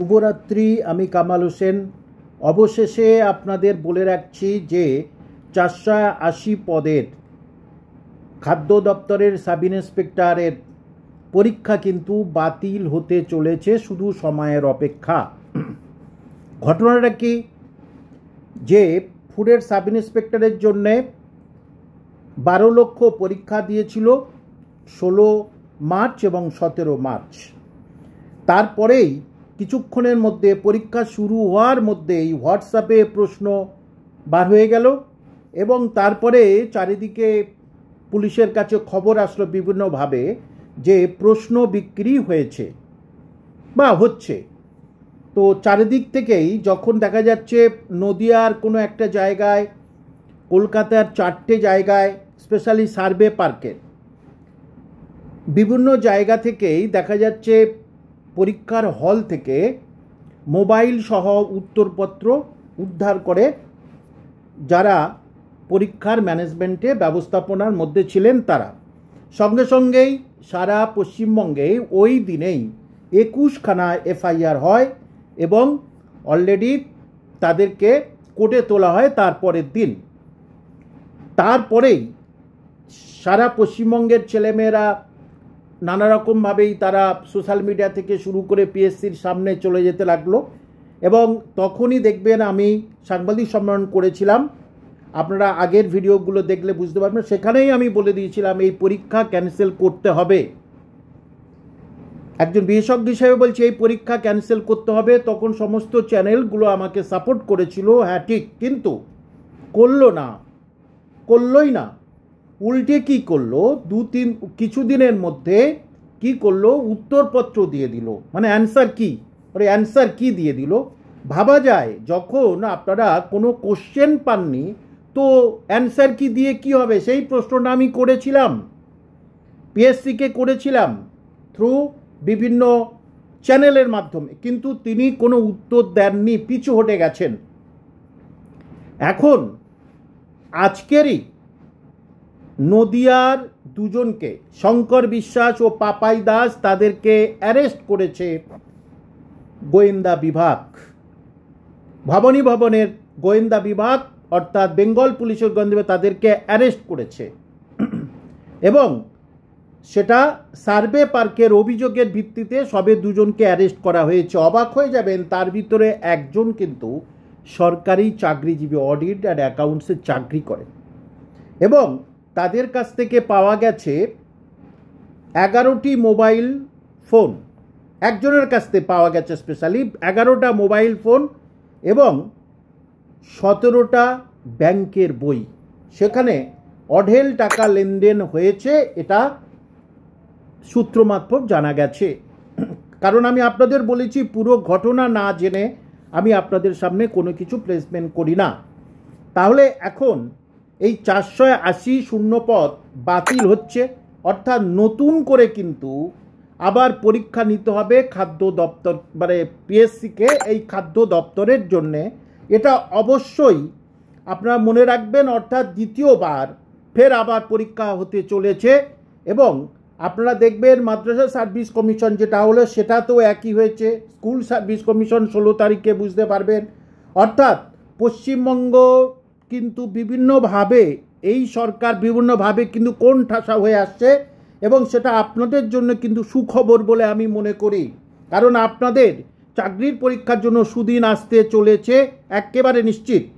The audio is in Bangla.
শুভরাত্রি আমি কামাল হোসেন অবশেষে আপনাদের বলে রাখছি যে চারশো আশি পদের খাদ্য দপ্তরের সাব ইন্সপেক্টরের পরীক্ষা কিন্তু বাতিল হতে চলেছে শুধু সময়ের অপেক্ষা ঘটনাটা কি যে ফুডের সাব ইন্সপেক্টরের জন্যে বারো লক্ষ পরীক্ষা দিয়েছিল ষোলো মার্চ এবং সতেরো মার্চ তারপরেই কিছুক্ষণের মধ্যে পরীক্ষা শুরু হওয়ার মধ্যেই হোয়াটসঅ্যাপে প্রশ্ন বার হয়ে গেল এবং তারপরে চারিদিকে পুলিশের কাছে খবর আসলো বিভিন্নভাবে যে প্রশ্ন বিক্রি হয়েছে বা হচ্ছে তো চারিদিক থেকেই যখন দেখা যাচ্ছে নদিয়ার কোনো একটা জায়গায় কলকাতার চারটে জায়গায় স্পেশালি সার্ভে পার্কের বিভিন্ন জায়গা থেকেই দেখা যাচ্ছে পরীক্ষার হল থেকে মোবাইল সহ উত্তরপত্র উদ্ধার করে যারা পরীক্ষার ম্যানেজমেন্টে ব্যবস্থাপনার মধ্যে ছিলেন তারা সঙ্গে সঙ্গেই সারা পশ্চিমবঙ্গে ওই দিনেই একুশখানা এফআইআর হয় এবং অলরেডি তাদেরকে কোর্টে তোলা হয় তারপরের দিন তারপরেই সারা পশ্চিমবঙ্গের ছেলেমেয়েরা নানা রকমভাবেই তারা সোশ্যাল মিডিয়া থেকে শুরু করে পিএসসির সামনে চলে যেতে লাগলো এবং তখনই দেখবেন আমি সাংবাদিক সম্মেলন করেছিলাম আপনারা আগের ভিডিওগুলো দেখলে বুঝতে পারবেন সেখানেই আমি বলে দিয়েছিলাম এই পরীক্ষা ক্যান্সেল করতে হবে একজন বিশেষজ্ঞ হিসেবে বলছি এই পরীক্ষা ক্যান্সেল করতে হবে তখন সমস্ত চ্যানেলগুলো আমাকে সাপোর্ট করেছিল হ্যাঁ ঠিক কিন্তু করলো না করলই না উল্টে কি করলো দু তিন কিছুদিনের মধ্যে কি করলো উত্তরপত্র দিয়ে দিল মানে অ্যান্সার কি মানে অ্যান্সার কি দিয়ে দিল ভাবা যায় যখন আপনারা কোনো কোশ্চেন পাননি তো অ্যান্সার কি দিয়ে কি হবে সেই প্রশ্নটা আমি করেছিলাম পিএসসিকে করেছিলাম থ্রু বিভিন্ন চ্যানেলের মাধ্যমে কিন্তু তিনি কোনো উত্তর দেননি পিছু হটে গেছেন এখন আজকেরই নদিয়ার দুজনকে শঙ্কর বিশ্বাস ও পাপাই দাস তাদেরকে অ্যারেস্ট করেছে গোয়েন্দা বিভাগ ভবনী ভবনের গোয়েন্দা বিভাগ অর্থাৎ বেঙ্গল পুলিশের গন্ধে তাদেরকে অ্যারেস্ট করেছে এবং সেটা সার্ভে পার্কের অভিযোগের ভিত্তিতে সবে দুজনকে অ্যারেস্ট করা হয়েছে অবাক হয়ে যাবেন তার ভিতরে একজন কিন্তু সরকারি চাকরিজীবী অডিট অ্যান্ড অ্যাকাউন্টসে চাকরি করেন এবং তাদের কাছ থেকে পাওয়া গেছে এগারোটি মোবাইল ফোন একজনের কাছ থেকে পাওয়া গেছে স্পেশালি এগারোটা মোবাইল ফোন এবং সতেরোটা ব্যাংকের বই সেখানে অঢেল টাকা লেনদেন হয়েছে এটা সূত্র জানা গেছে কারণ আমি আপনাদের বলেছি পুরো ঘটনা না জেনে আমি আপনাদের সামনে কোনো কিছু প্লেসমেন্ট করি না তাহলে এখন এই চারশো আশি শূন্যপদ বাতিল হচ্ছে অর্থাৎ নতুন করে কিন্তু আবার পরীক্ষা নিতে হবে খাদ্য দপ্তর মানে পিএসসিকে এই খাদ্য দপ্তরের জন্যে এটা অবশ্যই আপনারা মনে রাখবেন অর্থাৎ দ্বিতীয়বার ফের আবার পরীক্ষা হতে চলেছে এবং আপনারা দেখবেন মাদ্রাসা সার্ভিস কমিশন যেটা হলো সেটা তো একই হয়েছে স্কুল সার্ভিস কমিশন ষোলো তারিখে বুঝতে পারবেন অর্থাৎ পশ্চিমবঙ্গ কিন্তু বিভিন্নভাবে এই সরকার বিভিন্নভাবে কিন্তু কোন ঠাসা হয়ে আসছে এবং সেটা আপনাদের জন্য কিন্তু সুখবর বলে আমি মনে করি কারণ আপনাদের চাকরির পরীক্ষার জন্য সুদিন আসতে চলেছে একেবারে নিশ্চিত